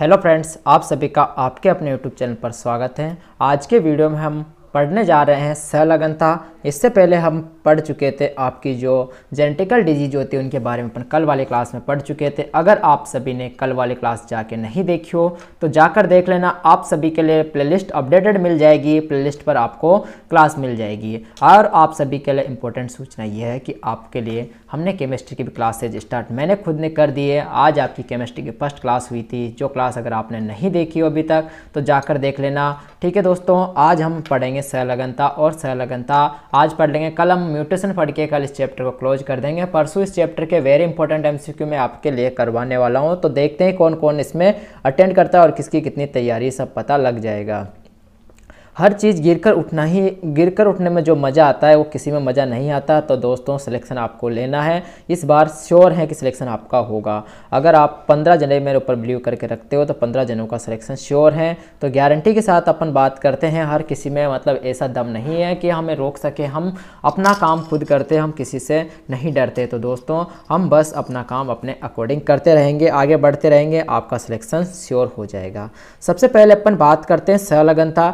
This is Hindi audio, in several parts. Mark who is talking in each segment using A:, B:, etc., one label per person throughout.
A: हेलो फ्रेंड्स आप सभी का आपके अपने यूट्यूब चैनल पर स्वागत है आज के वीडियो में हम पढ़ने जा रहे हैं सलगनता इससे पहले हम पढ़ चुके थे आपकी जो जेनेटिकल डिजीज होती है उनके बारे में अपन कल वाले क्लास में पढ़ चुके थे अगर आप सभी ने कल वाली क्लास जाके नहीं देखी हो तो जाकर देख लेना आप सभी के लिए प्लेलिस्ट अपडेटेड मिल जाएगी प्लेलिस्ट पर आपको क्लास मिल जाएगी और आप सभी के लिए इंपॉर्टेंट सूचना यह है कि आपके लिए हमने केमिस्ट्री की भी क्लासेज स्टार्ट मैंने खुद ने कर दी है आज आपकी केमिस्ट्री की फर्स्ट क्लास हुई थी जो क्लास अगर आपने नहीं देखी हो अभी तक तो जाकर देख लेना ठीक है दोस्तों आज हम पढ़ेंगे सहलगनता और सहलगनता आज पढ़ लेंगे कल हम म्यूटेशन पढ़ के कल इस चैप्टर को क्लोज कर देंगे परसों इस चैप्टर के वेरी इंपॉर्टेंट एमसीक्यू में आपके लिए करवाने वाला हूँ तो देखते हैं कौन कौन इसमें अटेंड करता है और किसकी कितनी तैयारी सब पता लग जाएगा हर चीज़ गिर कर उठना ही गिर कर उठने में जो मज़ा आता है वो किसी में मज़ा नहीं आता तो दोस्तों सिलेक्शन आपको लेना है इस बार श्योर है कि सिलेक्शन आपका होगा अगर आप 15 जने मेरे ऊपर बिलीव करके रखते हो तो 15 जनों का सिलेक्शन श्योर है तो गारंटी के साथ अपन बात करते हैं हर किसी में मतलब ऐसा दम नहीं है कि हमें रोक सके हम अपना काम खुद करते हम किसी से नहीं डरते तो दोस्तों हम बस अपना काम अपने अकॉर्डिंग करते रहेंगे आगे बढ़ते रहेंगे आपका सिलेक्शन श्योर हो जाएगा सबसे पहले अपन बात करते हैं सलगनता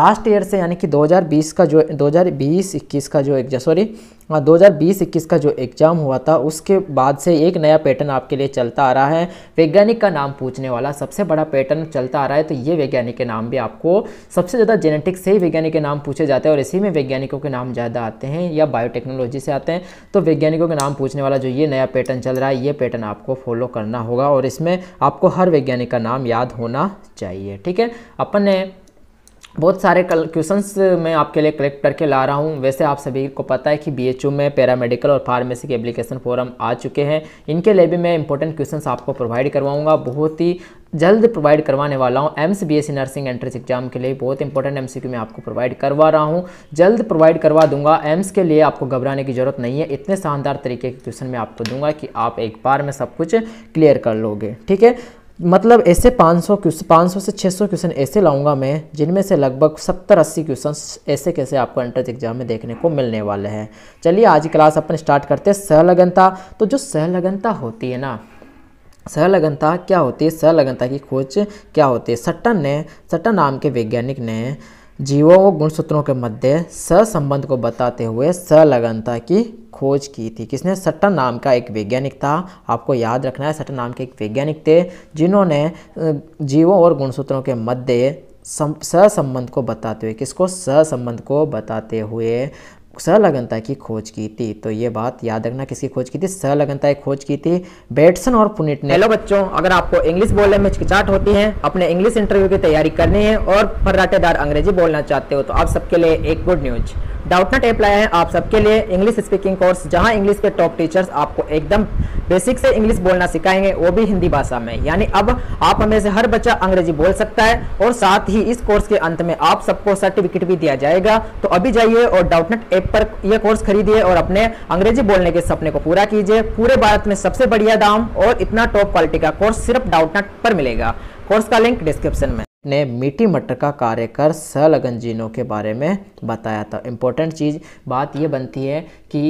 A: लास्ट ईयर से यानी कि 2020 का जो 2020-21 का जो एक सॉरी 2020-21 का जो एग्ज़ाम हुआ था उसके बाद से एक नया पैटर्न आपके लिए चलता आ रहा है वैज्ञानिक का नाम पूछने वाला सबसे बड़ा पैटर्न चलता आ रहा है तो ये वैज्ञानिक के नाम भी आपको सबसे ज़्यादा जेनेटिक से ही वैज्ञानिक के नाम पूछे जाते हैं और इसी में वैज्ञानिकों के नाम ज़्यादा आते हैं या बायोटेक्नोलॉजी से आते हैं तो वैज्ञानिकों के नाम पूछने वाला जो ये नया पैटर्न चल रहा है ये पैटर्न आपको फॉलो करना होगा और इसमें आपको हर वैज्ञानिक का नाम याद होना चाहिए ठीक है अपन ने बहुत सारे कल क्वेश्चंस मैं आपके लिए कलेक्ट करके ला रहा हूँ वैसे आप सभी को पता है कि बीएचयू में पैरामेडिकल और फार्मेसी के एप्लीकेशन फॉरम आ चुके हैं इनके लिए भी मैं इंपॉर्टेंट क्वेश्चंस आपको प्रोवाइड करवाऊंगा बहुत ही जल्द प्रोवाइड करवाने वाला हूँ AIIMS B nursing entrance exam के लिए बहुत इंपॉर्टेंट एम मैं आपको प्रोवाइड करवा रहा हूँ जल्द प्रोवाइड करवा दूंगा एम्स के लिए आपको घबराने की जरूरत नहीं है इतने शानदार तरीके के क्वेश्चन मैं आपको दूंगा कि आप एक बार में सब कुछ क्लियर कर लोगे ठीक है मतलब ऐसे 500 क्वेश्चन 500 से 600 क्वेश्चन ऐसे लाऊंगा मैं जिनमें से लगभग 70-80 क्वेश्चन ऐसे कैसे आपको एंट्रेंस एग्जाम में देखने को मिलने वाले हैं चलिए आज की क्लास अपन स्टार्ट करते हैं सहलगनता तो जो सहलगनता होती है ना सहलगनता क्या होती है सहलगनता की खोज क्या होती है सट्टन ने सट्टन नाम के वैज्ञानिक ने जीवों और गुणसूत्रों के मध्य सहसंबंध को बताते हुए सलगनता की खोज की थी किसने सट्टन नाम का एक वैज्ञानिक था आपको याद रखना है सट्टन नाम के एक वैज्ञानिक थे जिन्होंने जीवों और गुणसूत्रों के मध्य सहसंबंध को बताते हुए किसको सहसंबंध को बताते हुए सलगनता की खोज की थी तो ये बात याद रखना किसकी खोज की थी सलगनता की खोज की थी बैट्सन और पुनिट ने हेलो बच्चों अगर आपको इंग्लिश बोलने में हिचकिचाहट होती है अपने इंग्लिश इंटरव्यू की तैयारी करनी है और फर्राटेदार अंग्रेजी बोलना चाहते हो तो आप सबके लिए एक गुड न्यूज डाउटनेट ऐप लाया है आप सबके लिए इंग्लिश स्पीकिंग कोर्स जहां इंग्लिश के टॉप टीचर्स आपको एकदम बेसिक से इंग्लिश बोलना सिखाएंगे वो भी हिंदी भाषा में यानी अब आप हमें से हर बच्चा अंग्रेजी बोल सकता है और साथ ही इस कोर्स के अंत में आप सबको सर्टिफिकेट भी दिया जाएगा तो अभी जाइए और डाउटनेट ऐप पर यह कोर्स खरीदिए और अपने अंग्रेजी बोलने के सपने को पूरा कीजिए पूरे भारत में सबसे बढ़िया दाम और इतना टॉप क्वालिटी का कोर्स सिर्फ डाउटनेट पर मिलेगा कोर्स का लिंक डिस्क्रिप्शन में ने मीठी मटर का कार्य कर सलगन जीनों के बारे में बताया था इम्पोर्टेंट चीज़ बात यह बनती है कि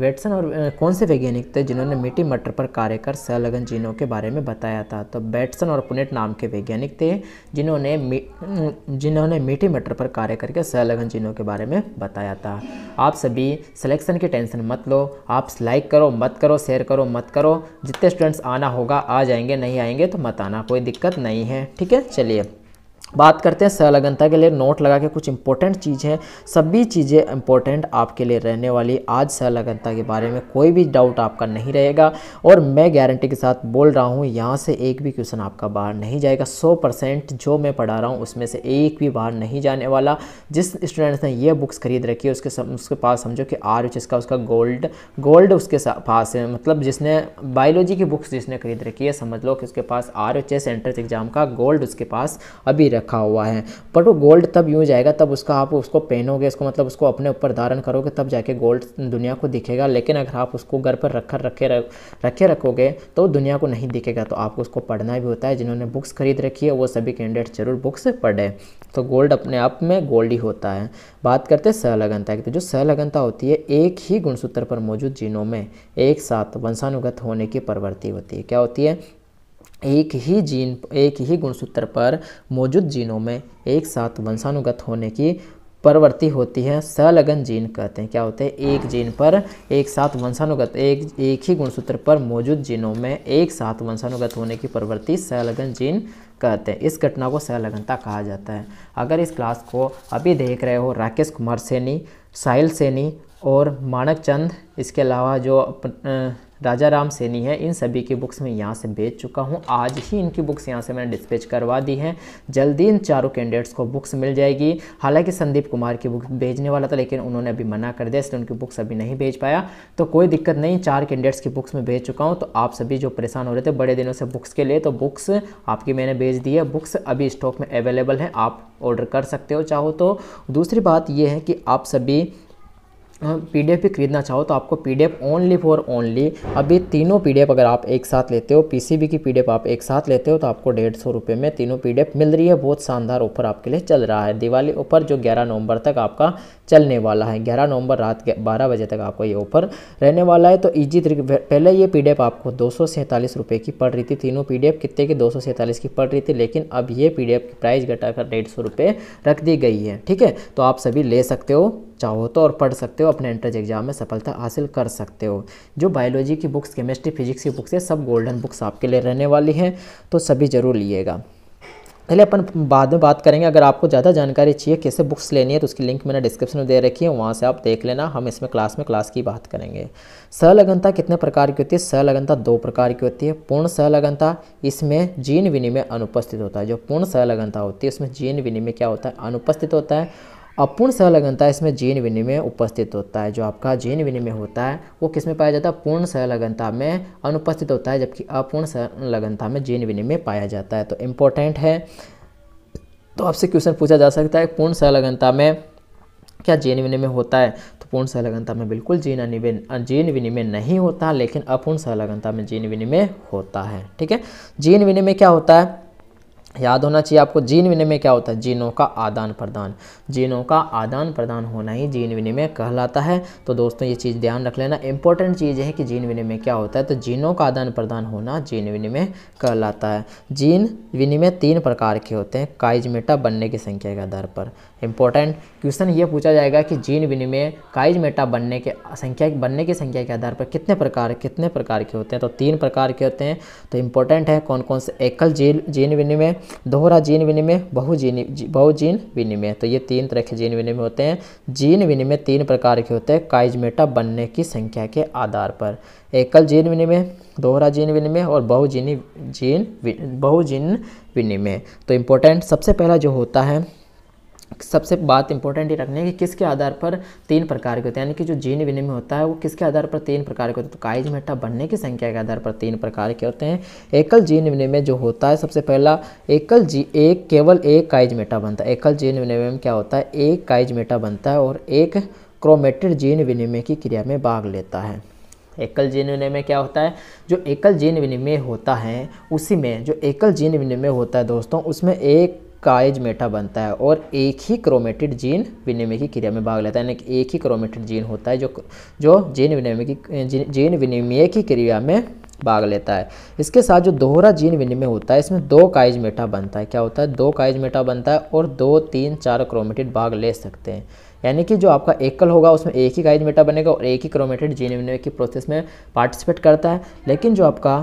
A: वेटसन और कौन से वैज्ञानिक थे जिन्होंने मीठी मटर पर कार्य कर सलगन जीनों के बारे में बताया था तो बैटसन और पुनेट नाम के वैज्ञानिक थे जिन्होंने मी, जिन्होंने मीठी मटर पर कार्य करके सलगन जीनों के बारे में बताया था आप सभी सलेक्शन की टेंशन मत लो आप लाइक करो मत करो शेयर करो मत करो जितने स्टूडेंट्स आना होगा आ जाएंगे नहीं आएंगे तो मत आना कोई दिक्कत नहीं है ठीक है चलिए बात करते हैं संलग्नता के लिए नोट लगा के कुछ इंपॉर्टेंट चीज़ें सभी चीज़ें इंपॉर्टेंट आपके लिए रहने वाली आज सलगनता के बारे में कोई भी डाउट आपका नहीं रहेगा और मैं गारंटी के साथ बोल रहा हूँ यहाँ से एक भी क्वेश्चन आपका बाहर नहीं जाएगा 100 परसेंट जो मैं पढ़ा रहा हूँ उसमें से एक भी बाहर नहीं जाने वाला जिस स्टूडेंट्स ने यह बुक्स खरीद रखी है उसके सम, उसके पास समझो कि आर एच का उसका गोल्ड गोल्ड उसके पास है मतलब जिसने बायोलॉजी की बुक्स जिसने खरीद रखी है समझ लो कि उसके पास आर एच एंट्रेंस एग्ज़ाम का गोल्ड उसके पास अभी रह रखा हुआ है पर वो गोल्ड तब यूज आएगा तब उसका आप उसको पहनोगे उसको मतलब उसको अपने ऊपर धारण करोगे तब जाके गोल्ड दुनिया को दिखेगा लेकिन अगर आप उसको घर पर रख रखे रखे रखोगे तो दुनिया को नहीं दिखेगा तो आपको उसको पढ़ना भी होता है जिन्होंने बुक्स खरीद रखी है वो सभी कैंडिडेट जरूर बुक्स पढ़े तो गोल्ड अपने आप में गोल्ड ही होता है बात करते हैं सहलगनता की तो जो सहलगनता होती है एक ही गुणसूत्र पर मौजूद जीनों में एक साथ वंशानुगत होने की प्रवृत्ति होती है क्या होती है एक ही जीन एक ही गुणसूत्र पर मौजूद जीनों में एक साथ वंशानुगत होने की प्रवृत्ति होती है सलगन जीन कहते हैं क्या होते हैं एक जीन पर एक साथ वंशानुगत एक एक ही गुणसूत्र पर मौजूद जीनों में एक साथ वंशानुगत होने की प्रवृत्ति सलगन जीन कहते हैं इस घटना को सलगनता कहा जाता है अगर इस क्लास को अभी देख रहे हो राकेश कुमार सैनी साहिल सैनी और माणक चंद इसके अलावा जो राजा राम सैनी है इन सभी की बुक्स मैं यहाँ से बेच चुका हूँ आज ही इनकी बुक्स यहाँ से मैंने डिस्पेच करवा दी हैं जल्दी इन चारों कैंडिडेट्स को बुक्स मिल जाएगी हालांकि संदीप कुमार की बुक भेजने वाला था लेकिन उन्होंने अभी मना कर दिया इसलिए उनकी बुक्स अभी नहीं भेज पाया तो कोई दिक्कत नहीं चार कैंडिडेट्स की बुक्स मैं भेज चुका हूँ तो आप सभी जो परेशान हो रहे थे बड़े दिनों से बुक्स के लिए तो बुक्स आपकी मैंने भेज दी है बुक्स अभी स्टॉक में अवेलेबल हैं आप ऑर्डर कर सकते हो चाहो तो दूसरी बात यह है कि आप सभी पी डी एफ भी खरीदना चाहो तो आपको P D F only for only अभी तीनों पी डी एफ अगर आप एक साथ लेते हो पी सी बी की पी डी एफ आप एक साथ लेते हो तो आपको डेढ़ सौ रुपये में तीनों पी डी एफ मिल रही है बहुत शानदार ऑफर आपके लिए चल रहा है दिवाली ऑफर जो ग्यारह नवंबर तक आपका चलने वाला है ग्यारह नवंबर रात बारह बजे तक आपको ये ऑफर रहने वाला है तो ईजी तरीके पहले ये पी डी एफ आपको दो सौ सैंतालीस रुपये की पड़ रही थी तीनों पी डी एफ कितने की दो सौ सैंतालीस की पड़ रही थी लेकिन अब ये पी डी एफ की प्राइस घटाकर डेढ़ सौ रुपये रख दी गई है ठीक है तो आप सभी ले सकते हो चाहो तो और पढ़ सकते हो अपने एंट्रेंस एग्जाम में सफलता हासिल कर सकते हो जो बायोलॉजी की बुक्स केमिस्ट्री फिजिक्स की बुक्स है सब गोल्डन बुक्स आपके लिए रहने वाली हैं तो सभी ज़रूर लिएगा पहले अपन बाद में बात करेंगे अगर आपको ज़्यादा जानकारी चाहिए कैसे बुक्स लेनी है तो उसकी लिंक मैंने डिस्क्रिप्शन में दे रखी है वहाँ से आप देख लेना हम इसमें क्लास में क्लास की बात करेंगे सहलगनता कितने प्रकार की होती है सहलगनता दो प्रकार की होती है पूर्ण सहलगनता इसमें जीन विनिमय अनुपस्थित होता है जो पूर्ण सहलगनता होती है उसमें जीन विनिमय क्या होता है अनुपस्थित होता है अपूर्ण सहलग्नता इसमें जीन विनिमय उपस्थित होता है जो आपका जीन विनिमय होता है वो किस में पाया जाता है पूर्ण सहलग्नता में अनुपस्थित होता है जबकि अपूर्ण सहलग्नता में जीन विनिमय पाया जाता है तो इम्पोर्टेंट है तो आपसे क्वेश्चन पूछा जा सकता है पूर्ण सहलग्नता में क्या जीन विनिमय होता है तो पूर्ण सहलग्नता में बिल्कुल जीन अनिविन जीन विनिमय नहीं होता लेकिन अपूर्ण सहलग्नता में जीन विनिमय होता है ठीक है जीन विनिमय क्या होता है याद होना चाहिए आपको जीन विनिमय क्या होता है जीनों का आदान प्रदान जीनों का आदान प्रदान होना ही जीन विनिमय कहलाता है तो दोस्तों ये चीज़ ध्यान रख लेना इंपॉर्टेंट चीज़ है कि जीन विनिमय क्या होता है तो जीनों का आदान प्रदान होना जीन विनिमय कहलाता है जीन विनिमय तीन प्रकार के होते हैं काइजमेटा बनने की संख्या के आधार पर इंपॉर्टेंट क्वेश्चन ये पूछा जाएगा कि जीन विनिमय काइजमेटा बनने के संख्या बनने की संख्या के आधार पर कितने प्रकार कितने प्रकार के होते हैं तो तीन प्रकार के होते हैं तो इंपॉर्टेंट है कौन कौन से एकल जीन जीन विनिमय दोहरा जीन विनिमय बहु बहुजीन बहुजीन विनिमय तो ये तीन तरह के जीन विनिमय होते हैं जीन विनिमय तीन प्रकार के होते हैं काइजमेटा बनने की संख्या के आधार पर एकल जीन विनिमय दोहरा जीन विनिमय और बहुजीनी जीन बहुजीन विनिमय तो इम्पोर्टेंट सबसे पहला जो होता है सबसे बात इंपॉर्टेंट ये रखनी है कि किसके आधार पर तीन प्रकार के होते हैं यानी कि जो जीन विनिमय होता है वो किसके आधार पर तीन प्रकार के होते हैं तो काइज मेटा बनने की संख्या के आधार पर तीन प्रकार के होते हैं एकल जीन विनिमय जो होता है सबसे पहला एकल जी एक केवल एक काइज मेटा बनता है एकल जीन विनिमय में क्या होता है एक काइज मेटा बनता है और एक क्रोमेटेड जीन विनिमय की क्रिया में भाग लेता है एकल जीन विनिमय क्या होता है जो एकल जीन विनिमय होता है उसी में जो एकल जीन विनिमय होता है दोस्तों उसमें एक कायज मेटा बनता है और एक ही क्रोमेटिड जीन विनिमय की क्रिया में भाग लेता है यानी कि एक ही क्रोमेटिड जीन होता है जो जो जीन विनिमय की जीन विनिमय की क्रिया में भाग लेता है इसके साथ जो दोहरा जीन विनिमय होता है इसमें दो काइज मेटा बनता है क्या होता है दो काइज मेटा बनता है और दो तीन चार क्रोमेटिड भाग ले सकते हैं यानी कि जो आपका एकल होगा उसमें एक ही काइज मेटा बनेगा और एक ही क्रोमेटेड जीन विनिमय की प्रोसेस में पार्टिसिपेट करता है लेकिन जो आपका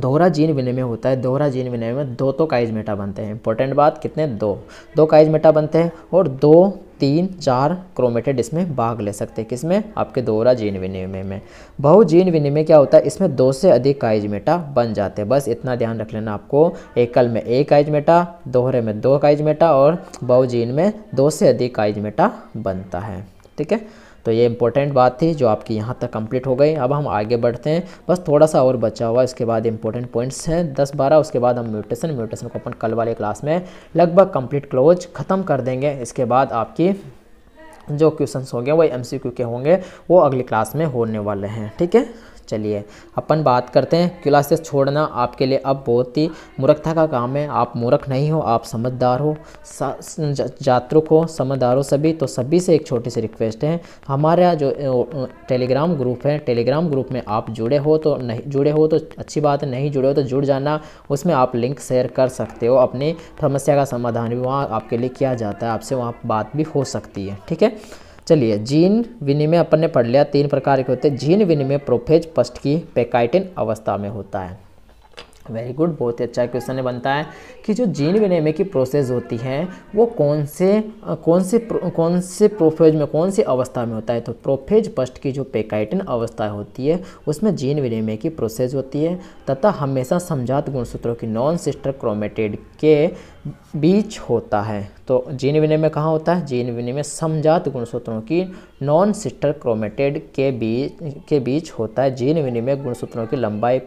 A: दोहरा जीन विनिमय होता है दोहरा जीन विनिमय में दो तो काइजमेटा बनते हैं इंपॉर्टेंट बात कितने दो दो काइजमेटा बनते हैं और दो तीन चार क्रोमेटेड इसमें भाग ले सकते हैं किसमें आपके दोहरा जीन विनिमय में बहु जीन विनिमय क्या होता है इसमें दो से अधिक काइजमेटा बन जाते हैं बस इतना ध्यान रख लेना आपको एकल में एक काइजमेटा दोहरे में दो काइजमेटा और बहु जीन में दो से अधिक काइजमेटा बनता है ठीक है तो ये इंपॉर्टेंट बात थी जो आपकी यहाँ तक कंप्लीट हो गई अब हम आगे बढ़ते हैं बस थोड़ा सा और बचा हुआ इसके बाद इंपॉर्टेंट पॉइंट्स हैं दस बारह उसके बाद हम म्यूटेशन म्यूटेशन को अपन कल वाले क्लास में लगभग कंप्लीट क्लोज ख़त्म कर देंगे इसके बाद आपकी जो क्वेश्चंस होंगे वो एमसीक्यू के होंगे वो अगली क्लास में होने वाले हैं ठीक है चलिए अपन बात करते हैं क्लासेस छोड़ना आपके लिए अब बहुत ही मूर्खता का काम है आप मूर्ख नहीं हो आप समझदार हो छात्रों को हो सभी तो सभी से एक छोटी सी रिक्वेस्ट है हमारा जो टेलीग्राम ग्रुप है टेलीग्राम ग्रुप में आप जुड़े हो तो नहीं जुड़े हो तो अच्छी बात है नहीं जुड़े हो तो जुड़ जाना उसमें आप लिंक शेयर कर सकते हो अपनी समस्या का समाधान भी वहाँ आपके लिए किया जाता है आपसे वहाँ बात भी हो सकती है ठीक है चलिए जीन विनिमय अपन ने पढ़ लिया तीन प्रकार के होते हैं जीन विनिमय प्रोफेज पष्ट की पेकाइटिन अवस्था में होता है वेरी गुड बहुत ही अच्छा क्वेश्चन बनता है कि जो जीन विनिमय की प्रोसेस होती है वो कौन से कौन से कौन से प्रोफेज में कौन सी अवस्था में होता है तो प्रोफेज पस्ट की जो पेकाइटिन अवस्था होती है उसमें जीन विनिमय की प्रोसेस होती है तथा हमेशा समझात गुणसूत्रों की नॉन सिस्टर क्रोमेटेड के बीच होता है तो जीन विनिमय कहाँ होता है जीन विनिमय समझात गुणसूत्रों की नॉन सिस्टर क्रोमेटेड के बीच के बीच होता है जीन विनिमय गुणसूत्रों की लंबाई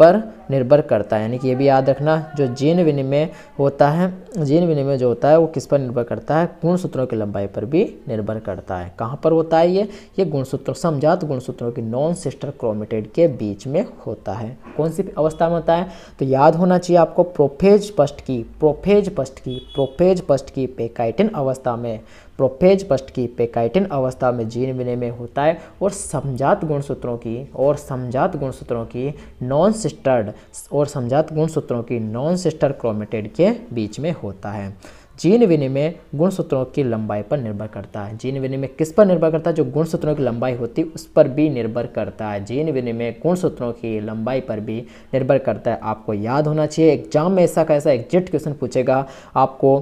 A: पर निर्भर करता है यानी कि ये भी याद रखना जो जीन विनिमय होता है जीन विनिमय जो होता है वो किस पर निर्भर करता है गुणसूत्रों की लंबाई पर भी निर्भर करता है कहाँ पर होता है ये ये गुणसूत्र समझात गुणसूत्रों की नॉन सिस्टर क्रोमेटेड के बीच में होता है कौन सी अवस्था में होता है तो याद होना चाहिए आपको प्रोफेज पष्ट की प्रोफेज पष्ट की प्रोफेज पष्ट की पेकाइटिन अवस्था में प्रोफेज पष्ट की पेकाइटिन अवस्था में जीन विनिमय होता है और समझात गुणसूत्रों की और समझात गुणसूत्रों की नॉन सिस्टर्ड और समझात गुणसूत्रों की नॉन सिस्टर क्रोमेटेड के बीच में होता है जीन विनिमय गुणसूत्रों की लंबाई पर निर्भर करता है जीन विनिमय किस पर निर्भर करता है जो गुणसूत्रों की लंबाई होती है उस पर भी निर्भर करता है जीन विनिमय गुणसूत्रों की लंबाई पर भी निर्भर करता है आपको याद होना चाहिए एग्जाम में ऐसा कैसा एग्जिट क्वेश्चन पूछेगा आपको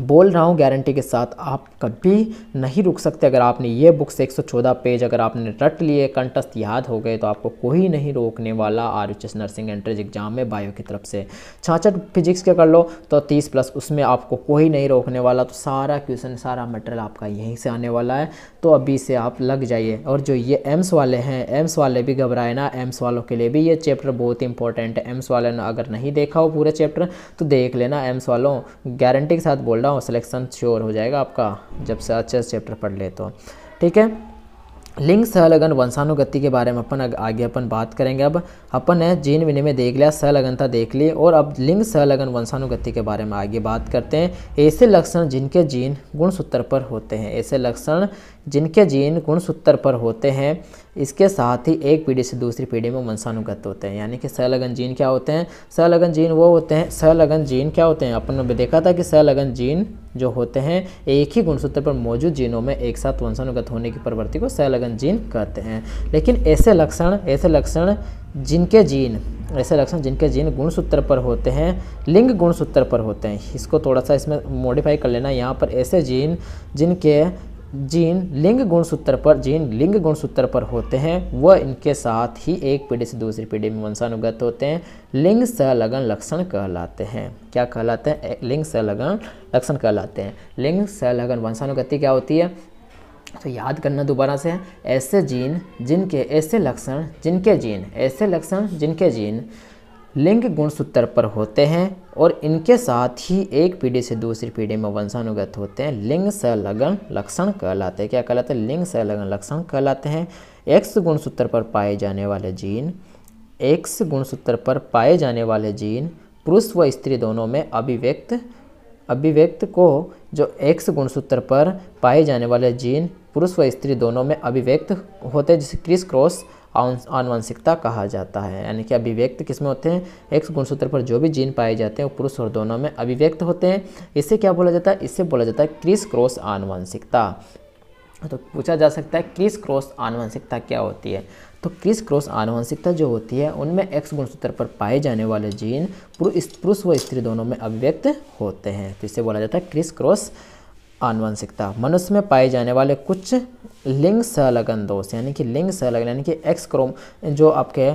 A: बोल रहा हूँ गारंटी के साथ आप कभी नहीं रुक सकते अगर आपने ये बुक से 114 पेज अगर आपने रट लिए कंटस्थ याद हो गए तो आपको कोई नहीं रोकने वाला R H S nursing entrance exam में बायो की तरफ से छाछठ फिजिक्स के कर लो तो 30 प्लस उसमें आपको कोई नहीं रोकने वाला तो सारा क्वेश्चन सारा मटेरियल आपका यहीं से आने वाला है तो अभी से आप लग जाइए और जो ये एम्स वाले हैं एम्स वाले भी घबराए ना एम्स वालों के लिए भी ये चैप्टर बहुत इंपॉर्टेंट है एम्स वाले ने अगर नहीं देखा हो पूरा चैप्टर तो देख लेना एम्स वालों गारंटी के साथ बोल रहा रहा हूँ सिलेक्शन श्योर हो जाएगा आपका जब से अच्छे से चैप्टर पढ़ ले तो ठीक है लिंग सहलगन वंशानुगति के बारे में अपन आगे अपन बात करेंगे अब अपन ने जीन विनिमय देख लिया सहलगनता देख ली और अब लिंग सहलगन वंशानुगति के बारे में आगे बात करते हैं ऐसे लक्षण जिनके जीन गुणसूत्र पर होते हैं ऐसे लक्षण जिनके जीन गुणसूत्र पर होते हैं इसके साथ ही एक पीढ़ी से दूसरी पीढ़ी में वंशानुगत होते हैं यानी कि सहलगन जीन क्या होते हैं सहलगन जीन वो होते हैं सलगन जीन क्या होते हैं अपन ने देखा था कि सहलगन जीन जो होते हैं एक ही गुणसूत्र पर मौजूद जीनों में एक साथ वंशानुगत होने की प्रवृत्ति को सहलगन जीन कहते हैं लेकिन ऐसे लक्षण ऐसे लक्षण जिनके जीन ऐसे लक्षण जिनके जीन गुणसूत्र पर होते हैं लिंग गुणसूत्र पर होते हैं इसको थोड़ा सा इसमें मॉडिफाई कर लेना यहाँ पर ऐसे जीन जिनके जीन लिंग गुणसूत्र पर जीन लिंग गुणसूत्र पर होते हैं वह इनके साथ ही एक पीढ़ी से दूसरी पीढ़ी में वंशानुगत होते हैं लिंग सलगन लक्षण कहलाते हैं क्या कहलाते हैं लिंग सलगन लक्षण कहलाते हैं लिंग सलगन वंशानुगति क्या होती है तो याद करना दोबारा से ऐसे जीन जिनके ऐसे लक्षण जिनके जीन ऐसे लक्षण जिनके जीन लिंग गुणसूत्र पर होते हैं और इनके साथ ही एक पीढ़ी से दूसरी पीढ़ी में वंशानुगत होते हैं लिंग संलग्न लक्षण कहलाते हैं क्या कहलाते हैं लिंग संलग्न लक्षण कहलाते हैं एक्स गुणसूत्र पर पाए जाने वाले जीन एक्स गुणसूत्र पर पाए जाने वाले जीन पुरुष व स्त्री दोनों में अभिव्यक्त अभिव्यक्त को जो एक्स गुणसूत्र पर पाए जाने वाले जीन पुरुष व स्त्री दोनों में अभिव्यक्त होते हैं जिसे क्रिस क्रॉस आनुवंशिकता कहा जाता है यानी कि अभिव्यक्त किसमें होते हैं एक्स गुणसूत्र पर जो भी जीन पाए जाते हैं वो पुरुष और दोनों में अभिव्यक्त होते हैं इसे क्या बोला जाता है इससे बोला जाता है क्रिस क्रॉस आनुवंशिकता तो पूछा जा सकता है क्रिस क्रॉस आनुवंशिकता क्या होती है तो क्रिस क्रॉस आनुवंशिकता जो होती है उनमें एक्स गुणसूत्र पर पाए जाने वाले जीन पुरुष व स्त्री दोनों में अभिव्यक्त होते हैं तो इसे बोला जाता है क्रिस क्रॉस आनुवंशिकता मनुष्य में पाए जाने वाले कुछ लिंग संलग्न दोष यानी कि लिंग संलग्न यानी कि एक्स क्रोम जो आपके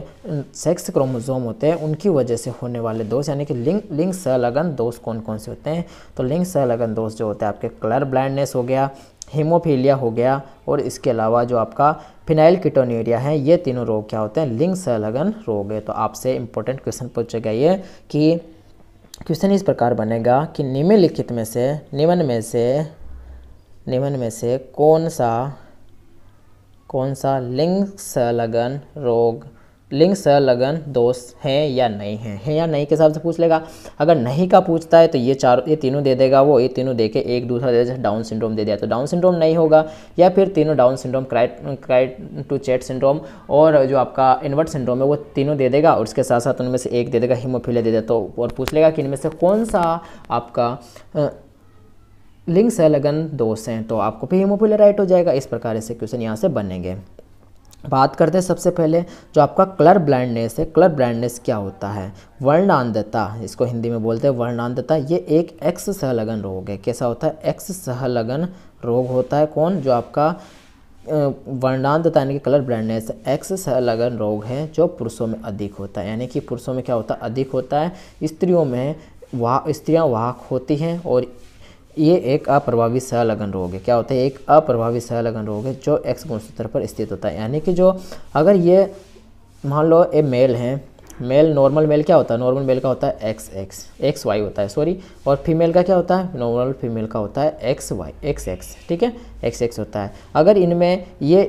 A: सेक्स क्रोमोजोम होते हैं उनकी वजह से होने वाले दोष यानी कि लिंग लिंग संलग्न दोष कौन कौन से होते हैं तो लिंग संलग्न दोष जो होते हैं आपके कलर ब्लाइंडनेस हो गया हीमोफीलिया हो गया और इसके अलावा जो आपका फिनाइल किटोनेरिया है ये तीनों रोग क्या होते हैं लिंग संलग्न रोग है तो आपसे इंपॉर्टेंट क्वेश्चन पूछा गया ये कि क्वेश्चन इस प्रकार बनेगा कि निम्नलिखित में से निम्न में से निम्न में से कौन सा कौन सा लिंग संलग्न रोग लिंग लगन दोष हैं या नहीं हैं है या नहीं के हिसाब से पूछ लेगा अगर नहीं का पूछता है तो ये चार ये तीनों दे देगा वो ये तीनों दे के एक दूसरा दे जैसे डाउन सिंड्रोम दे दिया तो डाउन सिंड्रोम नहीं होगा या फिर तीनों down syndrome cri cri du chat syndrome और जो आपका इन्वर्ट सिंड्रोम है वो तीनों दे देगा और उसके साथ साथ उनमें से एक दे देगा हीमोफीलिया दे देता तो और पूछ लेगा कि इनमें से कौन सा आपका लिंग लगन दोष हैं तो आपको भी हीमोफीलिया राइट हो जाएगा इस प्रकार से क्वेश्चन यहाँ से बनेंगे बात करते हैं सबसे पहले जो आपका कलर ब्लाइंडनेस है कलर ब्लाइंडनेस क्या होता है वर्णांधता इसको हिंदी में बोलते हैं वर्णांधता ये एक एक्स सहलगन रोग है कैसा होता है एक्स सहलगन रोग होता है कौन जो आपका वर्णांधता यानी कि कलर ब्लाइंडनेस एक्स सहलगन रोग है जो पुरुषों में अधिक होता है यानी कि पुरुषों में क्या होता है अधिक होता है स्त्रियों में वाह स्त्रियाँ वाहक होती हैं और ये एक अप्रभावी लगन रोग है क्या होता है एक अप्रभावी लगन रोग है जो एक्स गुणसूत्र पर स्थित होता है यानी कि जो अगर ये मान लो ए मेल है मेल नॉर्मल मेल क्या होता है नॉर्मल मेल का होता है एक्स एक्स एक्स वाई होता है सॉरी और फीमेल का क्या होता है नॉर्मल फीमेल का होता है एक्स वाई एक्स एक्स ठीक है एक्स एक्स होता है अगर इनमें ये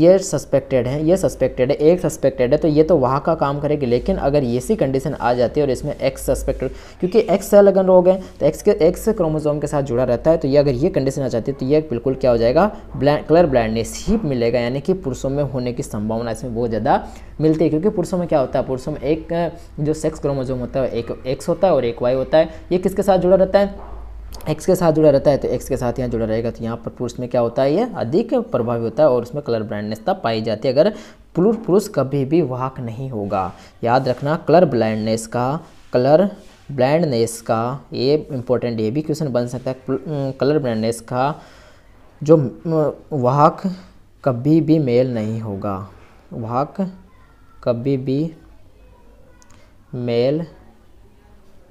A: ये सस्पेक्टेड है ये सस्पेक्टेड है एक सस्पेक्टेड है तो ये तो वहाँ का काम करेगी लेकिन अगर ये सी कंडीशन आ जाती है और इसमें एक्स सस्पेक्टेड क्योंकि एक्स से लगन रोग है तो एक्स के एक्स क्रोमोजोम के साथ जुड़ा रहता है तो ये अगर ये कंडीशन आ जाती है तो ये बिल्कुल क्या हो जाएगा ब्लैंड कलर ब्लाइंडनेस ही मिलेगा यानी कि पुरुषों में होने की संभावना इसमें बहुत ज़्यादा मिलती है क्योंकि पुरुषों में क्या होता है पुरुषों में एक जो सेक्स क्रोमोजोम होता है एक एक्स होता है और एक वाई होता है ये किसके साथ जुड़ा रहता है एक्स के साथ जुड़ा रहता है तो एक्स के साथ यहाँ जुड़ा रहेगा तो यहाँ पर पुरुष में क्या होता है ये अधिक प्रभावी होता है और उसमें कलर ब्राइंडनेसता पाई जाती है अगर पुरुष पुरुष कभी भी वाहक नहीं होगा याद रखना कलर ब्लाइंडनेस का कलर ब्लाइंडनेस का ये इम्पोर्टेंट ये भी क्वेश्चन बन सकता है कलर ब्लाइंडनेस का जो वाहक कभी भी मेल नहीं होगा वाहक कभी भी मेल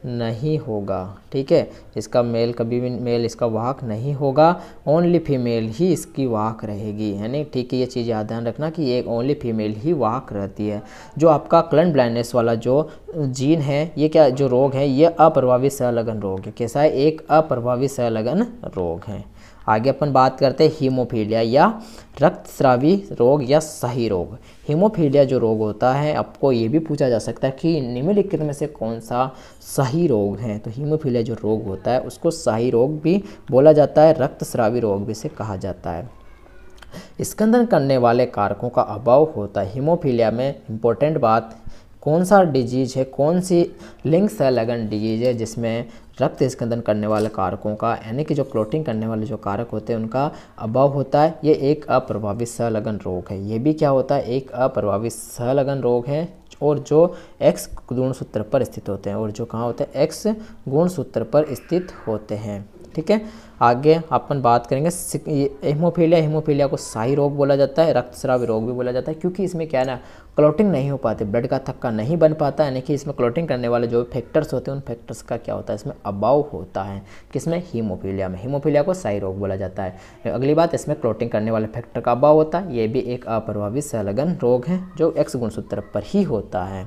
A: नहीं होगा ठीक है इसका मेल कभी भी मेल इसका वाहक नहीं होगा ओनली फीमेल ही इसकी वाहक रहेगी यानी ठीक है ये चीज़ याद ध्यान रखना कि ये ओनली फीमेल ही वाहक रहती है जो आपका क्लन ब्लाइंडनेस वाला जो जीन है ये क्या जो रोग है ये अप्रभावी सहलगन रोग है कैसा है एक अप्रभावी सहलगन रोग है आगे अपन बात करते हैं हीमोफीलिया या रक्तस्रावी रोग या सही रोग हीमोफीलिया जो रोग होता है आपको ये भी पूछा जा सकता है कि निम्नलिखित में से कौन सा सही रोग है तो हीमोफीलिया जो रोग होता है उसको सही रोग भी बोला जाता है रक्तस्रावी रोग भी से कहा जाता है स्कंदन करने वाले कारकों का अभाव होता है हीमोफीलिया में इम्पोर्टेंट बात कौन सा डिजीज़ है कौन सी लिंग सेल लगन डिजीज़ है जिसमें रक्त स्कंदन करने वाले कारकों का यानी कि जो क्लोटिंग करने वाले जो कारक होते हैं उनका अभाव होता है ये एक अप्रभावित सहलगन रोग है ये भी क्या होता है एक अप्रभावित सहलगन रोग है और जो एक्स गुणसूत्र पर स्थित होते हैं और जो कहाँ होते हैं एक्स गुणसूत्र पर स्थित होते हैं ठीक है आगे अपन बात करेंगे हेमोफीलिया हेमोफीलिया को शाही रोग बोला जाता है रक्तस्राव रोग भी बोला जाता है क्योंकि इसमें क्या ना क्लोटिंग नहीं हो पाती ब्लड का थक्का नहीं बन पाता यानी कि इसमें क्लोटिंग करने वाले जो फैक्टर्स होते हैं उन फैक्टर्स का क्या होता है इसमें अभाव होता है किसमें हीमोफीलिया में हीमोफीलिया को साई रोग बोला जाता है अगली बात इसमें क्लोटिंग करने वाले फैक्टर का अभाव होता है ये भी एक अप्रभावी संलग्न रोग है जो एक्स गुणसूत्र पर ही होता है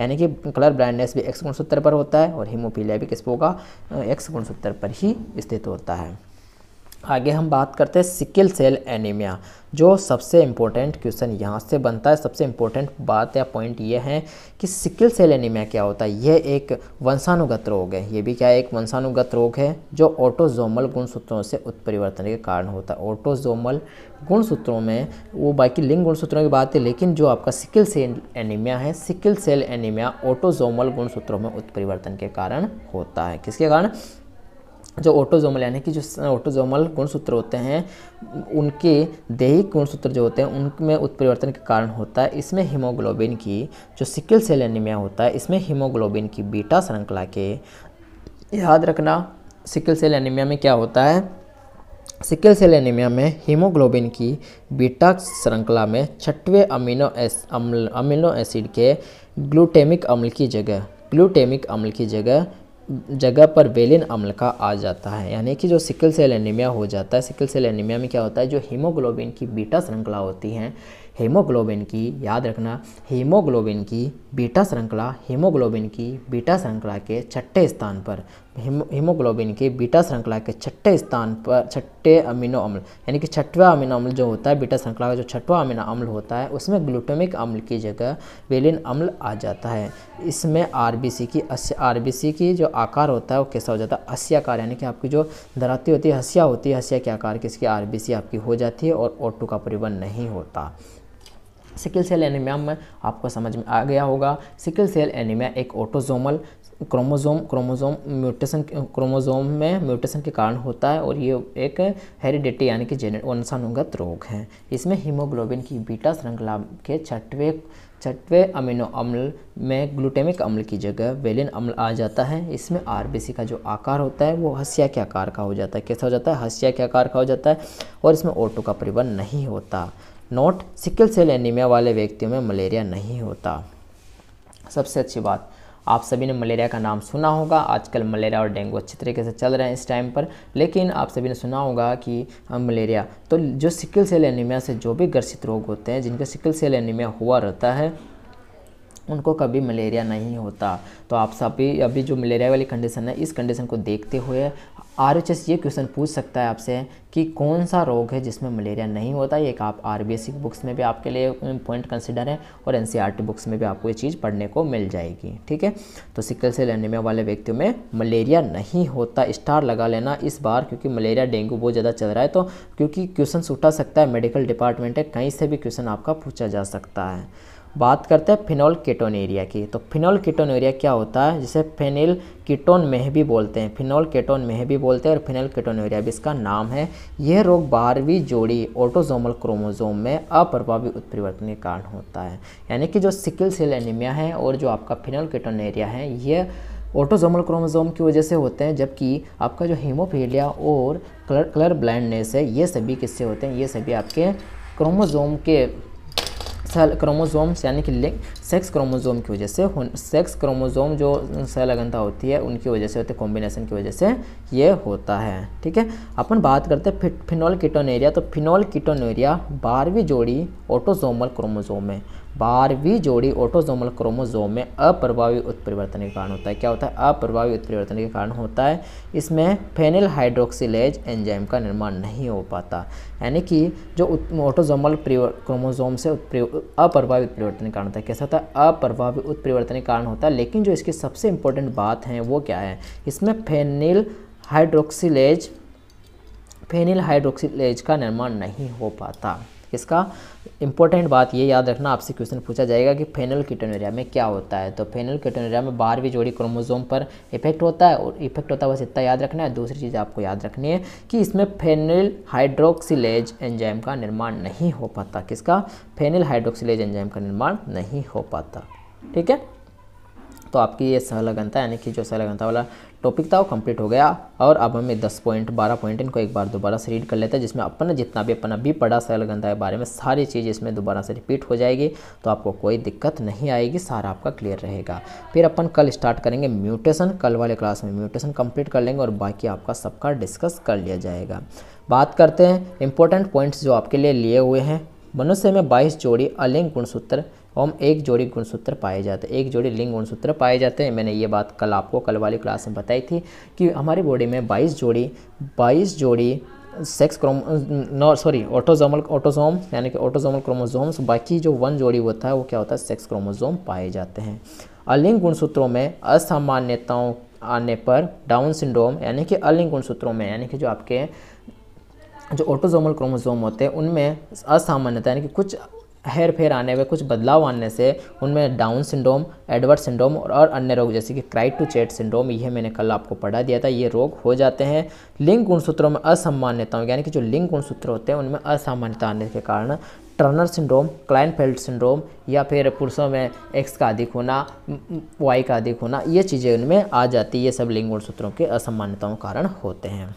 A: यानी कि कलर ब्राइंडनेस भी एक्स गुणसत्तर पर होता है और हीमोफीलिया भी किस होगा एक्स गुणसत्तर पर ही स्थित होता है आगे हम बात करते हैं सिकिल सेल एनीमिया जो सबसे इम्पोर्टेंट क्वेश्चन यहाँ से बनता है सबसे इम्पोर्टेंट बात या पॉइंट ये है कि सिकिल सेल एनीमिया क्या होता है यह एक वंशानुगत रोग है ये भी क्या है एक वंशानुगत रोग है जो ऑटोजोमल गुणसूत्रों से उत्परिवर्तन के कारण होता है ऑटोजोमल गुणसूत्रों में वो बाकी लिंग गुणसूत्रों की बात है लेकिन जो आपका सिकिल सेल एनीमिया है सिकिल सेल एनीमिया ऑटोजोमल गुणसूत्रों में उत्परिवर्तन के कारण होता है किसके कारण जो ऑटोजोमल यानी कि जो ऑटोजोमल गुणसूत्र होते हैं उनके देहिक गुणसूत्र जो होते हैं उनमें उत्परिवर्तन के कारण होता है इसमें हीमोग्लोबिन की जो सिकल सेल एनीमिया होता है इसमें हीमोग्लोबिन की बीटा श्रृंखला के याद रखना सिकल सेल एनीमिया में क्या होता है सिकल सेल एनीमिया में हीमोग्लोबिन की बीटा श्रृंखला में छठवें अमीनो एस अम्ल अमीनो एसिड के ग्लूटेमिक अम्ल की जगह ग्लूटेमिक अम्ल की जगह जगह पर वेलिन अम्ल का आ जाता है यानी कि जो सिकल सेल एनीमिया हो जाता है सिकल सेल एनीमिया में क्या होता है जो हीमोग्लोबिन की बीटा श्रृंखला होती है हीमोग्लोबिन की याद रखना हीमोग्लोबिन की बीटा श्रृंखला हीमोग्लोबिन की बीटा श्रृंखला के छठे स्थान पर हीमोग्लोबिन के बीटा श्रृंखला के छठे स्थान पर छठे अमीनो अम्ल यानी कि छठवा अमीनो अम्ल जो होता है बीटा श्रृंखला का जो छठवा अमीनो अम्ल होता है उसमें ग्लूटोमिक अम्ल की जगह वेलिन अम्ल आ जाता है इसमें आरबीसी की बी आरबीसी की जो आकार होता है वो कैसा हो जाता है हस्य आकार यानी कि आपकी जो धराती होती है हस्या होती है हसिया के आकार की इसकी आर आपकी हो जाती है और ऑटो का परिवहन नहीं होता सिकल सेल एनीमिया में आपको समझ में आ गया होगा सिकल सेल एनीमिया एक autosomal chromosome chromosome mutation chromosome में म्यूटेशन के कारण होता है और ये एक हेरिडेटी यानी कि जेने वंशानुगत रोग है इसमें हीमोग्लोबिन की बीटा श्रृंखला के छठवें छठवें अमीनो अम्ल में ग्लूटेमिक अम्ल की जगह वेलिन अम्ल आ जाता है इसमें आरबीसी का जो आकार होता है वो हसिया के आकार का हो जाता है कैसा हो जाता है हसिया के आकार का हो जाता है और इसमें ऑटो का परिवहन नहीं होता नोट सिकल सेल एनीमिया वाले व्यक्तियों में मलेरिया नहीं होता सबसे अच्छी बात आप सभी ने मलेरिया का नाम सुना होगा आजकल मलेरिया और डेंगू अच्छी तरीके से चल रहे हैं इस टाइम पर लेकिन आप सभी ने सुना होगा कि मलेरिया तो जो सिकल सेल एनीमिया से जो भी ग्रसित रोग होते हैं जिनका सिकल सेल एनीमिया हुआ रहता है उनको कभी मलेरिया नहीं होता तो आप सभी अभी जो मलेरिया वाली कंडीशन है इस कंडीशन को देखते हुए आर एच एस ये क्वेश्चन पूछ सकता है आपसे कि कौन सा रोग है जिसमें मलेरिया नहीं होता ये आप R B S C books में भी आपके लिए पॉइंट कंसिडर है और N C R T books में भी आपको ये चीज़ पढ़ने को मिल जाएगी ठीक है तो सिकल सेल एनीमिया वाले व्यक्तियों में मलेरिया नहीं होता स्टार लगा लेना इस बार क्योंकि मलेरिया डेंगू बहुत ज़्यादा चल रहा है तो क्योंकि क्वेश्चन उठा सकता है मेडिकल डिपार्टमेंट है कहीं से भी क्वेश्चन आपका पूछा जा सकता है बात करते हैं फिनोल एरिया की तो फिनोल एरिया क्या होता है जिसे फेनिल कीटोन में भी बोलते हैं फिनोल कीटोन में भी बोलते हैं और फिनल एरिया भी इसका नाम है यह रोग बारहवीं जोड़ी ऑटोजोमल क्रोमोजोम में अप्रभावी उत्परिवर्तन के कारण होता है यानी कि जो सिकिल सेल एनीमिया है और जो आपका फिनोल एरिया है यह ऑटोजोमल क्रोमोजोम की वजह से होते हैं जबकि आपका जो हीमोफीलिया और कलर कलर ब्लाइंडनेस है ये सभी किससे होते हैं ये सभी आपके क्रोमोजोम के सेल क्रोमोजोम्स यानी कि लिंग सेक्स क्रोमोजोम की वजह से सेक्स क्रोमोजोम जो सेल अगंता होती है उनकी वजह से होते हैं कॉम्बिनेशन की वजह से ये होता है ठीक है अपन बात करते हैं फिनोल किटोनेरिया तो फिनोल किटोनेरिया बारहवीं जोड़ी ऑटोजोमल क्रोमोजोम है बारहवीं जोड़ी ऑटोजोमल क्रोमोजोम में अप्रभावी उत्परिवर्तन के कारण होता है क्या होता है अप्रभावी उत्परिवर्तन के कारण होता है इसमें फेनिल हाइड्रोक्सीलेज एंजाइम का निर्माण नहीं हो पाता यानी कि जो ऑटोजोमल क्रोमोजोम से अप्रभावी उत्परिवर्तन के कारण होता है कैसा होता है अप्रभावी उत्परिवर्तन के कारण होता है लेकिन जो इसकी सबसे इंपॉर्टेंट बात है वो क्या है इसमें फेनिल हाइड्रोक्सीलेज फेनिल हाइड्रोक्सीज का निर्माण नहीं हो पाता इसका इंपॉर्टेंट बात ये याद रखना आपसे क्वेश्चन पूछा जाएगा कि फेनल कीटोनोरिया में क्या होता है तो फेनल कीटोनेरिया में बारहवीं जोड़ी क्रोमोजोम पर इफेक्ट होता है और इफेक्ट होता है बस इतना याद रखना है दूसरी चीज़ आपको याद रखनी है कि इसमें फेनिल हाइड्रोक्सीलेज एंजाइम का निर्माण नहीं हो पाता किसका फेनिल हाइड्रोक्सीलेज एंजाइम का निर्माण नहीं हो पाता ठीक है तो आपकी ये सहलगनता यानी कि जो सहलगनता वाला टॉपिक था वो कंप्लीट हो गया और अब हमें दस पॉइंट बारह पॉइंट इनको एक बार दोबारा से रीड कर लेते हैं जिसमें अपना जितना भी अपना अभी पढ़ा सहलगनता के बारे में सारी चीज़ इसमें दोबारा से रिपीट हो जाएगी तो आपको कोई दिक्कत नहीं आएगी सारा आपका क्लियर रहेगा फिर अपन कल स्टार्ट करेंगे म्यूटेशन कल वाले क्लास में म्यूटेशन कम्प्लीट कर लेंगे और बाकी आपका सबका डिस्कस कर लिया जाएगा बात करते हैं इंपॉर्टेंट पॉइंट्स जो आपके लिए लिए हुए हैं मनुष्य में 22 जोड़ी अलिंग गुणसूत्र ओम एक जोड़ी गुणसूत्र पाए जाते हैं एक जोड़ी लिंग गुणसूत्र पाए जाते हैं मैंने ये बात कल आपको कल वाली क्लास में बताई थी कि हमारी बॉडी में 22 जोड़ी 22 जोड़ी sex chrome no sorry autosomal autosome यानी कि ऑटोजोमल क्रोमोजोम्स बाकी जो वन जोड़ी होता है वो क्या होता है सेक्स क्रोमोजोम पाए जाते हैं अलिंग गुणसूत्रों में असामान्यताओं आने पर डाउन सिंड्रोम यानी कि अलिंग गुणसूत्रों में यानी कि जो आपके जो ऑटोजोमल क्रोमोजोम होते हैं उनमें असामान्यता यानी कि कुछ हेर फेर आने में कुछ बदलाव आने से उनमें डाउन सिंड्रोम एडवर्ड सिंड्रोम और अन्य रोग जैसे कि क्राइट टू चेट सिंड्रोम यह मैंने कल आपको पढ़ा दिया था ये रोग हो जाते हैं लिंग गुणसूत्रों में असामान्यताओं यानी कि जो लिंग गुणसूत्र होते हैं उनमें असामान्यता आने के कारण टर्नर सिंड्रोम क्लाइनफेल्ड सिंड्रोम या फिर पुरुषों में एक्स का अधिक होना वाई का अधिक होना ये चीज़ें उनमें आ जाती है ये सब लिंग गुणसूत्रों के असामान्यताओं कारण होते हैं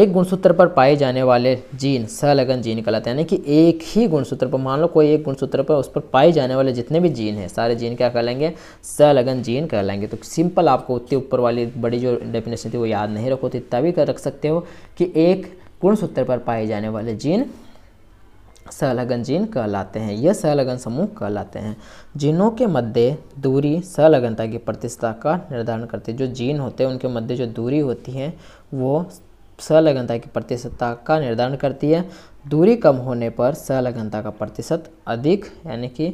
A: एक गुणसूत्र पर पाए जाने वाले जीन सलगन जीन कहलाते हैं यानी कि एक ही गुणसूत्र पर मान लो कोई एक गुणसूत्र पर उस पर पाए जाने वाले जितने भी जीन हैं सारे जीन क्या लेंगे सलगन जीन कहलाएंगे तो सिंपल आपको उतनी ऊपर वाली बड़ी जो डेफिनेशन थी वो याद नहीं रखो थी तो तभी कर रख सकते हो कि एक गुणसूत्र पर पाए जाने वाले जीन सलगन जीन कहलाते हैं यह सलगन समूह कहलाते हैं जीनों के मध्य दूरी सलगनता की प्रतिष्ठा का निर्धारण करती है जो जीन होते हैं उनके मध्य जो दूरी होती है वो संलग्नता की प्रतिशतता का निर्धारण करती है दूरी कम होने पर संलग्नता का प्रतिशत अधिक यानी कि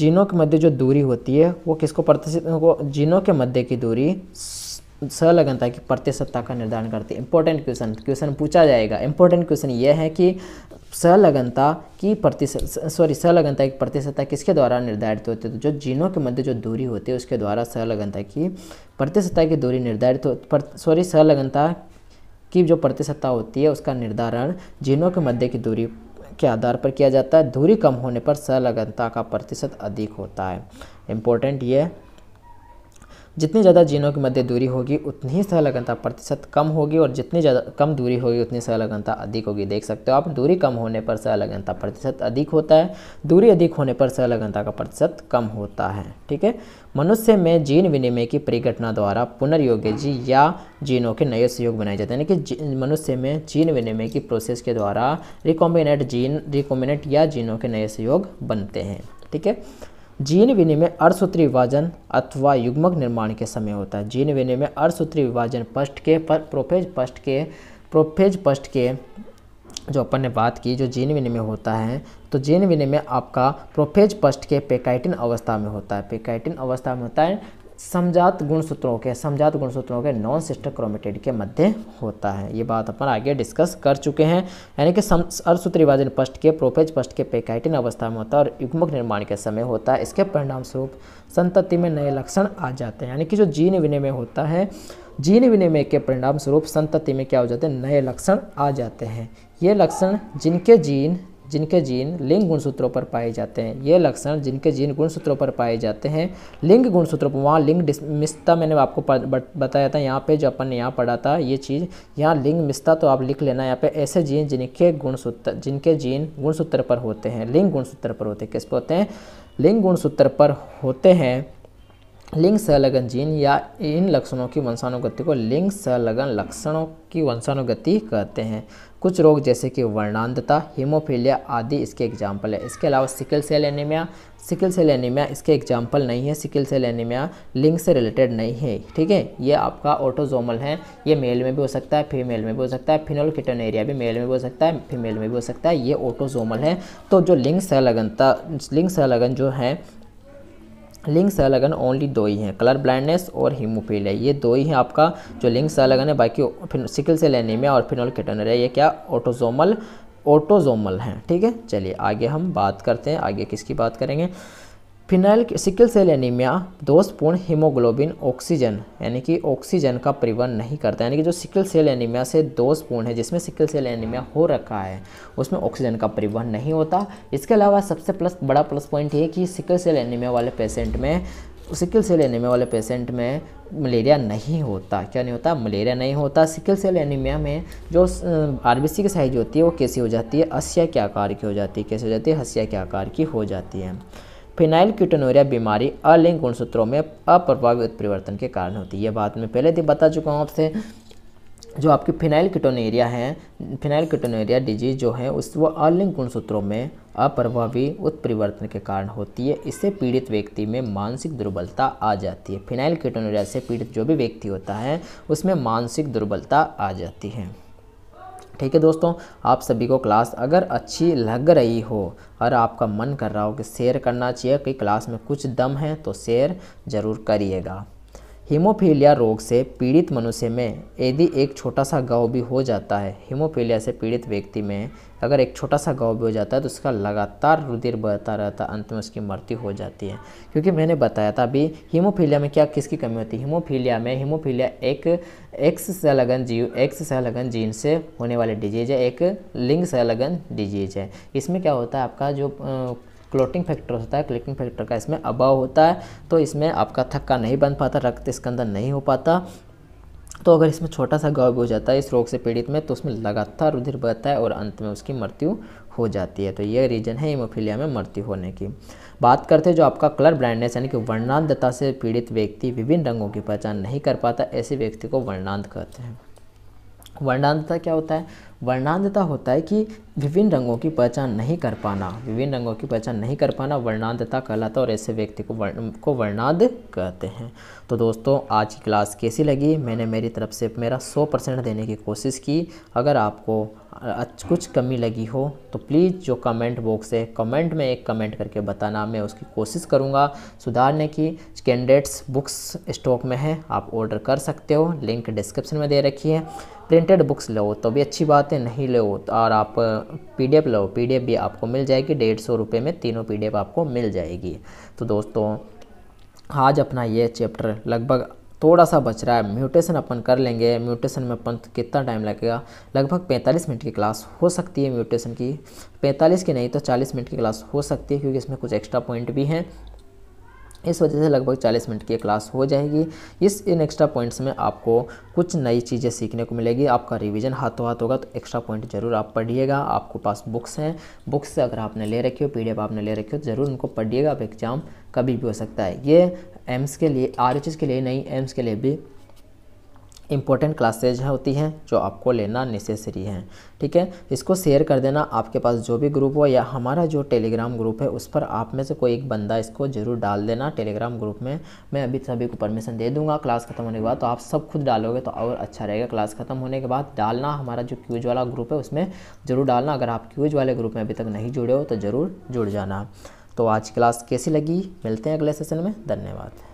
A: जीनों के मध्य जो दूरी होती है वो किसको प्रतिशत जीनों के मध्य की दूरी संलग्नता की प्रतिशतता का निर्धारण करती है इंपॉर्टेंट क्वेश्चन क्वेश्चन पूछा जाएगा इंपॉर्टेंट क्वेश्चन यह है कि सहलगनता की प्रतिशत सॉरी सहलगनता की प्रतिशतता किसके द्वारा निर्धारित होती है तो जो जीनों के मध्य जो दूरी होती है उसके द्वारा सहलगनता की प्रतिशतता की दूरी निर्धारित हो सॉरी सहलगनता की जो प्रतिशतता होती है उसका निर्धारण जीनों के मध्य की दूरी के आधार पर किया जाता है दूरी कम होने पर सहलगनता का प्रतिशत अधिक होता है इम्पोर्टेंट यह जितनी ज़्यादा जीनों के मध्य दूरी होगी उतनी ही सहलग्नता प्रतिशत कम होगी और जितनी ज़्यादा कम दूरी होगी उतनी सहलग्नता अधिक होगी देख सकते हो आप दूरी कम होने पर सहलग्नता प्रतिशत अधिक होता है दूरी अधिक होने पर सहलग्नता का प्रतिशत कम होता है ठीक है मनुष्य में जीन विनिमय की परिघटना द्वारा जी या जीनों के नए सहयोग बनाए जाते हैं यानी कि मनुष्य में जीन विनिमय की प्रोसेस के द्वारा रिकॉम्बिनेट जीन रिकॉम्बिनेट या जीनों के नए सहयोग बनते हैं ठीक है जीन विनिमय अर्धसूत्री विभाजन अथवा युग्मक निर्माण के समय होता है जीन विनिमय अर्धसूत्री विभाजन पष्ट के पर प्रोफेज पष्ट के प्रोफेज पष्ट के जो अपन ने बात की जो जीन विनिमय होता है तो जीन विनिमय आपका प्रोफेज पष्ट के पेकाइटिन अवस्था में होता है पेकाइटिन अवस्था में होता है समझात गुणसूत्रों के समझात गुणसूत्रों के नॉन सिस्टर क्रोमेटेड के मध्य होता है ये बात अपन आगे डिस्कस कर चुके हैं यानी कि अर्धसूत्र विभाजन पष्ट के प्रोफेज पष्ट के पेकाइटिन अवस्था में होता है और युग्मक निर्माण के समय होता है इसके परिणाम स्वरूप संतति में नए लक्षण आ जाते हैं यानी कि जो जीन विनिमय होता है जीन विनिमय के परिणाम स्वरूप संतति में क्या हो जाते हैं नए लक्षण आ जाते हैं ये लक्षण जिनके जीन जिनके जीन लिंग गुणसूत्रों पर पाए जाते हैं ये लक्षण जिनके जीन गुणसूत्रों पर पाए जाते हैं लिंग गुणसूत्रों पर वहाँ लिंग मिस्ता मैंने आपको बताया था यहाँ पे जो अपन ने यहाँ पढ़ा था ये चीज़ यहाँ लिंग मिस्ता तो आप लिख लेना यहाँ पे ऐसे जीन जिनके गुणसूत्र जिनके जीन गुणसूत्र पर होते हैं लिंग गुणसूत्र पर होते हैं किस पर होते हैं लिंग गुणसूत्र पर होते हैं लिंग संलग्न जीन या इन लक्षणों की वंशानुगति को लिंग संलग्न लक्षणों की वंशानुगति कहते हैं कुछ रोग जैसे कि वर्णांधता हीमोफीलिया आदि इसके एग्जाम्पल है इसके अलावा sickle cell anaemia sickle cell anaemia इसके एग्जाम्पल नहीं है सिकल सेल एनीमिया लिंग से रिलेटेड नहीं है ठीक है ये आपका ऑटोजोमल है ये मेल में भी हो सकता है फीमेल में भी हो सकता है फिनोल एरिया भी मेल में भी हो सकता है फीमेल में भी हो सकता है ये ऑटोजोमल है तो जो लिंग संलग्नता लिंग संलग्न जो है लिंग संलग्न ओनली दो ही हैं कलर ब्लाइंडनेस और हीमोफीलिया ये दो ही हैं आपका जो लिंग संलग्न है बाकी फिर सिकल से लेने में और फिनोल है ये क्या ऑटोजोमल ऑटोजोमल हैं ठीक है चलिए आगे हम बात करते हैं आगे किसकी बात करेंगे फिनाइल सिकल सेल एनीमिया दोषपूर्ण हीमोग्लोबिन ऑक्सीजन यानी कि ऑक्सीजन का परिवहन नहीं करता यानी कि जो सिकल सेल एनीमिया से दोषपूर्ण है जिसमें सिकल सेल एनीमिया हो रखा है उसमें ऑक्सीजन का परिवहन नहीं होता इसके अलावा सबसे प्लस बड़ा प्लस पॉइंट ये कि सिकल सेल एनीमिया वाले पेशेंट में सिकल सेल एनीमिया वाले पेशेंट में मलेरिया नहीं होता क्या नहीं होता मलेरिया नहीं होता सिकल सेल एनीमिया में जो आरबीसी की साइज होती है वो कैसी हो जाती है हसिया के आकार की हो जाती है कैसे हो जाती है हसिया के आकार की हो जाती है फिनाइल क्यूटनोरिया बीमारी अलिंग गुणसूत्रों में अप्रभावी उत्परिवर्तन के कारण होती है ये बात मैं पहले भी बता चुका हूँ आपसे जो आपकी फिनाइल किटोनेरिया है फिनाइल किटोनेरिया डिजीज जो है उस वो अलिंग गुणसूत्रों में अप्रभावी उत्परिवर्तन के कारण होती है इससे पीड़ित व्यक्ति में मानसिक दुर्बलता आ जाती है फिनाइल किटोनेरिया से पीड़ित जो भी व्यक्ति होता है उसमें मानसिक दुर्बलता आ जाती है ठीक है दोस्तों आप सभी को क्लास अगर अच्छी लग रही हो और आपका मन कर रहा हो कि शेयर करना चाहिए कि क्लास में कुछ दम है तो शेयर ज़रूर करिएगा हीमोफीलिया रोग से पीड़ित मनुष्य में यदि एक छोटा सा गाँव भी हो जाता है हीमोफीलिया से पीड़ित व्यक्ति में अगर एक छोटा सा गाँव भी हो जाता है तो उसका लगातार रुधिर बहता रहता है अंत में उसकी मृत्यु हो जाती है क्योंकि मैंने बताया था अभी हीमोफीलिया में क्या किसकी कमी होती है हीमोफीलिया में हीमोफीलिया एक एक्स संलग्न जीव एक्स संलग्न जीन से होने वाली डिजीज है एक लिंग संलग्न डिजीज है इसमें क्या होता है आपका जो क्लोटिंग फैक्टर होता है क्लिकिंग फैक्टर का इसमें अभाव होता है तो इसमें आपका थक्का नहीं बन पाता रक्त इसके अंदर नहीं हो पाता तो अगर इसमें छोटा सा गाँव हो जाता है इस रोग से पीड़ित में तो उसमें लगातार रुधिर बहता है और अंत में उसकी मृत्यु हो जाती है तो ये रीजन है हीमोफीलिया में मृत्यु होने की बात करते हैं जो आपका कलर ब्लाइंडनेस यानी कि वर्णांधता से पीड़ित व्यक्ति विभिन्न रंगों की पहचान नहीं कर पाता ऐसे व्यक्ति को वर्णांध कहते हैं वर्णांधता क्या होता है वर्णांधता होता है कि विभिन्न रंगों की पहचान नहीं कर पाना विभिन्न रंगों की पहचान नहीं कर पाना वर्णांधता कहलाता है और ऐसे व्यक्ति को वर्ण को वर्णांध कहते हैं तो दोस्तों आज की क्लास कैसी लगी मैंने मेरी तरफ से मेरा 100 परसेंट देने की कोशिश की अगर आपको कुछ कमी लगी हो तो प्लीज़ जो कमेंट बॉक्स है कमेंट में एक कमेंट करके बताना मैं उसकी कोशिश करूँगा सुधारने की कैंडिडेट्स बुक्स स्टॉक में है आप ऑर्डर कर सकते हो लिंक डिस्क्रिप्शन में दे रखी है प्रिंटेड बुक्स लो तो भी अच्छी बात है नहीं लो और आप पीडीएफ लो पीडीएफ भी आपको मिल जाएगी डेढ़ सौ रुपये में तीनों पीडीएफ आपको मिल जाएगी तो दोस्तों आज अपना ये चैप्टर लगभग थोड़ा सा बच रहा है म्यूटेशन अपन कर लेंगे म्यूटेशन में अपन कितना टाइम लगेगा लगभग 45 मिनट की क्लास हो सकती है म्यूटेशन की 45 की नहीं तो 40 मिनट की क्लास हो सकती है क्योंकि इसमें कुछ एक्स्ट्रा पॉइंट भी हैं इस वजह से लगभग 40 मिनट की क्लास हो जाएगी इस इन एक्स्ट्रा पॉइंट्स में आपको कुछ नई चीज़ें सीखने को मिलेगी आपका रिवीजन हाथों हाथ होगा तो एक्स्ट्रा पॉइंट जरूर आप पढ़िएगा आपको पास बुक्स हैं बुक्स अगर आपने ले रखी हो पीडीएफ आपने ले रखी हो तो जरूर उनको पढ़िएगा आप एग्जाम कभी भी हो सकता है ये एम्स के लिए आर के लिए नहीं एम्स के लिए भी इंपॉर्टेंट क्लासेज होती हैं जो आपको लेना नेसेसरी है ठीक है इसको शेयर कर देना आपके पास जो भी ग्रुप हो या हमारा जो टेलीग्राम ग्रुप है उस पर आप में से कोई एक बंदा इसको जरूर डाल देना टेलीग्राम ग्रुप में मैं अभी सभी को परमिशन दे दूंगा क्लास खत्म होने के बाद तो आप सब खुद डालोगे तो और अच्छा रहेगा क्लास खत्म होने के बाद डालना हमारा जो क्यूज वाला ग्रुप है उसमें ज़रूर डालना अगर आप क्यूज वाले ग्रुप में अभी तक नहीं जुड़े हो तो ज़रूर जुड़ जाना तो आज क्लास कैसी लगी मिलते हैं अगले सेशन में धन्यवाद